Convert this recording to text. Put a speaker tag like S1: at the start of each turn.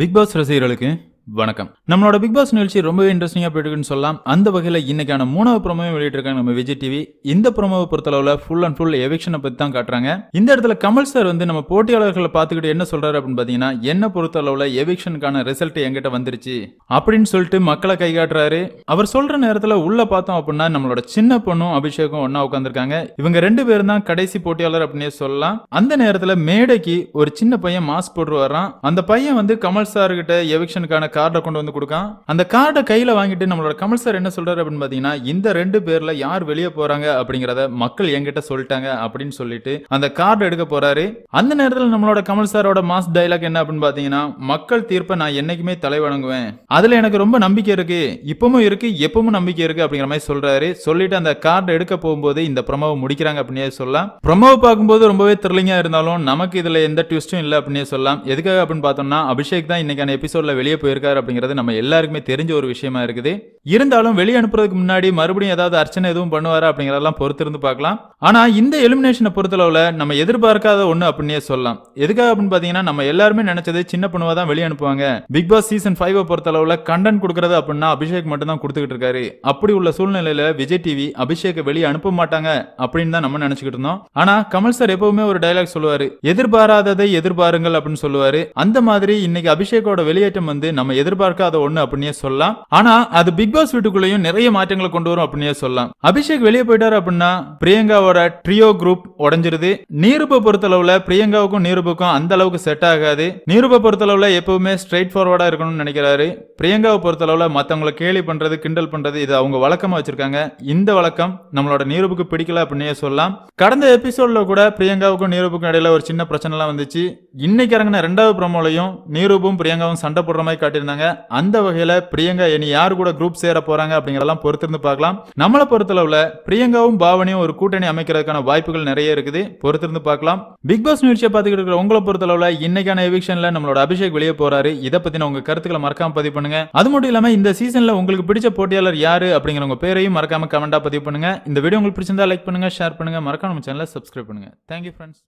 S1: big pass ரசிகர்களுக்கு வணக்கம் நம்மளோட பிக் பாஸ் நிகழ்ச்சி ரொம்பவே இன்ட்ரெஸ்டிங்காக போயிட்டுருக்குன்னு சொல்லலாம் அந்த வகையில் இன்னைக்கான மூணாவது வெளியிட்டு வெளியிட்டிருக்காங்க நம்ம விஜய் டிவி இந்த ப்ரோமோவை பொறுத்தளவில் ஃபுல் அண்ட் ஃபுல் எவிக்ஷனை பற்றி தான் காட்டுறாங்க இந்த இடத்துல கமல் சார் வந்து நம்ம போட்டியாளர்களை பார்த்துக்கிட்டு என்ன சொல்கிறாரு அப்படின்னு பார்த்தீங்கன்னா என்ன பொறுத்தளவில் எவிக்ஷனுக்கான ரிசல்ட் எங்கிட்ட வந்துருச்சு அப்படின்னு சொல்லிட்டு மக்களை கை காட்டுறாரு அவர் சொல்கிற நேரத்தில் உள்ளே பார்த்தோம் அப்படின்னா நம்மளோட சின்ன பொண்ணும் அபிஷேகம் ஒன்றா உட்காந்துருக்காங்க இவங்க ரெண்டு பேரும் தான் கடைசி போட்டியாளர் அப்படின்னே சொல்லலாம் அந்த நேரத்தில் மேடைக்கு ஒரு சின்ன பையன் மாஸ்க் போட்டு வர்றான் அந்த பையன் வந்து கமல் சார்கிட்ட எவிக்ஷனுக்கான கார்டை கொண்டு வந்து கொடுக்கான் அந்த கார்டை கையில வாங்கிட்டு நம்மளோட கமல் சார் என்ன சொல்றாரு அப்படின்னு பாத்தீங்கன்னா இந்த ரெண்டு பேர்ல யார் வெளியே போறாங்க அப்படிங்கிறத மக்கள் என்கிட்ட சொல்லிட்டாங்க அப்படின்னு சொல்லிட்டு அந்த கார்டு எடுக்க போறாரு அந்த நேரத்தில் நம்மளோட கமல் சாரோட மாஸ் டைலாக் என்ன அப்படின்னு பார்த்தீங்கன்னா மக்கள் தீர்ப்பை நான் என்னைக்குமே தலை வணங்குவேன் அதுல எனக்கு ரொம்ப நம்பிக்கை இருக்கு இப்பவும் இருக்கு எப்பவும் நம்பிக்கை இருக்கு அப்படிங்கிற மாதிரி சொல்றாரு சொல்லிட்டு அந்த கார்டு எடுக்க போகும்போது இந்த ப்ரமோவை முடிக்கிறாங்க அப்படின்னே சொல்லலாம் ப்ரமோவை பார்க்கும்போது ரொம்பவே த்ரில்லிங்கா இருந்தாலும் நமக்கு இதுல எந்த ட்விஸ்டும் இல்ல அப்படின்னே சொல்லலாம் எதுக்காக அப்படின்னு பார்த்தோம்னா அபிஷேக் தான் இன்னைக்கான எபிசோட்ல வெளியே போயிருக்க இருக்காரு அப்படிங்கிறது நம்ம எல்லாருக்குமே தெரிஞ்ச ஒரு விஷயமா இருக்குது இருந்தாலும் வெளியே அனுப்புறதுக்கு முன்னாடி மறுபடியும் ஏதாவது அர்ச்சனை எதுவும் பண்ணுவாரா அப்படிங்கிறதெல்லாம் பொறுத்திருந்து பார்க்கலாம் ஆனா இந்த எலிமினேஷனை பொறுத்தளவுல நம்ம எதிர்பார்க்காத ஒண்ணு அப்படின்னே சொல்லலாம் எதுக்காக அப்படின்னு பாத்தீங்கன்னா நம்ம எல்லாருமே நினைச்சது சின்ன பண்ணுவா தான் வெளியே அனுப்புவாங்க பிக் பாஸ் சீசன் ஃபைவ் பொறுத்தளவுல கண்டென்ட் கொடுக்கறது அப்படின்னா அபிஷேக் மட்டும் தான் கொடுத்துக்கிட்டு இருக்காரு அப்படி உள்ள சூழ்நிலையில விஜய் டிவி அபிஷேக் வெளியே அனுப்ப மாட்டாங்க அப்படின்னு தான் நம்ம நினைச்சுக்கிட்டு இருந்தோம் ஆனா கமல் சார் எப்பவுமே ஒரு டைலாக் சொல்லுவாரு எதிர்பாராததை எதிர்பாருங்கள் அப்படின்னு சொல்லுவாரு அந்த மாதிரி இன்னைக்கு அபிஷேக்கோட வெளியேற்றம் வந்து நம்ம எதிர்பார்க்காத ஒண்ணு அப்படின்னே சொல்லலாம் ஆனா அது பிக் பாஸ் வீட்டுக்குள்ளேயும் நிறைய மாற்றங்களை கொண்டு வரும் அப்படின்னே சொல்லலாம் அபிஷேக் வெளியே போயிட்டாரு அப்படின்னா பிரியங்காவோட ட்ரியோ குரூப் உடஞ்சிருது பொறுத்த பொறுத்தளவுல பிரியங்காவுக்கும் நீருபுக்கும் அந்த அளவுக்கு செட் ஆகாது பொறுத்த அளவுல எப்பவுமே ஸ்ட்ரைட் ஃபார்வர்டா இருக்கணும்னு நினைக்கிறாரு பிரியங்காவை அளவுல மத்தவங்களை கேலி பண்றது கிண்டல் பண்றது இது அவங்க வழக்கமா வச்சிருக்காங்க இந்த வழக்கம் நம்மளோட நீருபுக்கு பிடிக்கல அப்படின்னே சொல்லலாம் கடந்த எபிசோட்ல கூட பிரியங்காவுக்கும் நீருப்புக்கும் இடையில ஒரு சின்ன பிரச்சனை எல்லாம் வந்துச்சு இன்னைக்கு இறங்கின ரெண்டாவது பிரமோலையும் நீருபும் பிரியங்காவும் சண்டை போடுற மாதிரி காட்டியிருந்தாங்க சொல்லியிருந்தாங்க அந்த வகையில் பிரியங்கா இனி யார் கூட குரூப் சேர போகிறாங்க அப்படிங்கிறதெல்லாம் பொறுத்திருந்து பார்க்கலாம் நம்மளை பொறுத்தளவில் பிரியங்காவும் பாவனையும் ஒரு கூட்டணி அமைக்கிறதுக்கான வாய்ப்புகள் நிறைய இருக்குது பொறுத்திருந்து பார்க்கலாம் பிக் பாஸ் நிகழ்ச்சியை பார்த்துக்கிட்டு இருக்கிற உங்களை பொறுத்தளவில் இன்னைக்கான எவிக்ஷனில் நம்மளோட அபிஷேக் வெளியே போறாரு இதை பற்றின உங்கள் கருத்துக்களை மறக்காம பதிவு பண்ணுங்க அது மட்டும் இல்லாமல் இந்த சீசனில் உங்களுக்கு பிடிச்ச போட்டியாளர் யாரு அப்படிங்கிற உங்கள் பேரையும் மறக்காம கமெண்டாக பதிவு பண்ணுங்க இந்த வீடியோ உங்களுக்கு பிடிச்சிருந்தா லைக் பண்ணுங்க ஷேர் பண்ணுங்க மறக்காம நம்ம சேனலை சப்ஸ்கிரைப் பண்ணுங்க தேங்க்யூ ஃப்ரெண்ட்ஸ்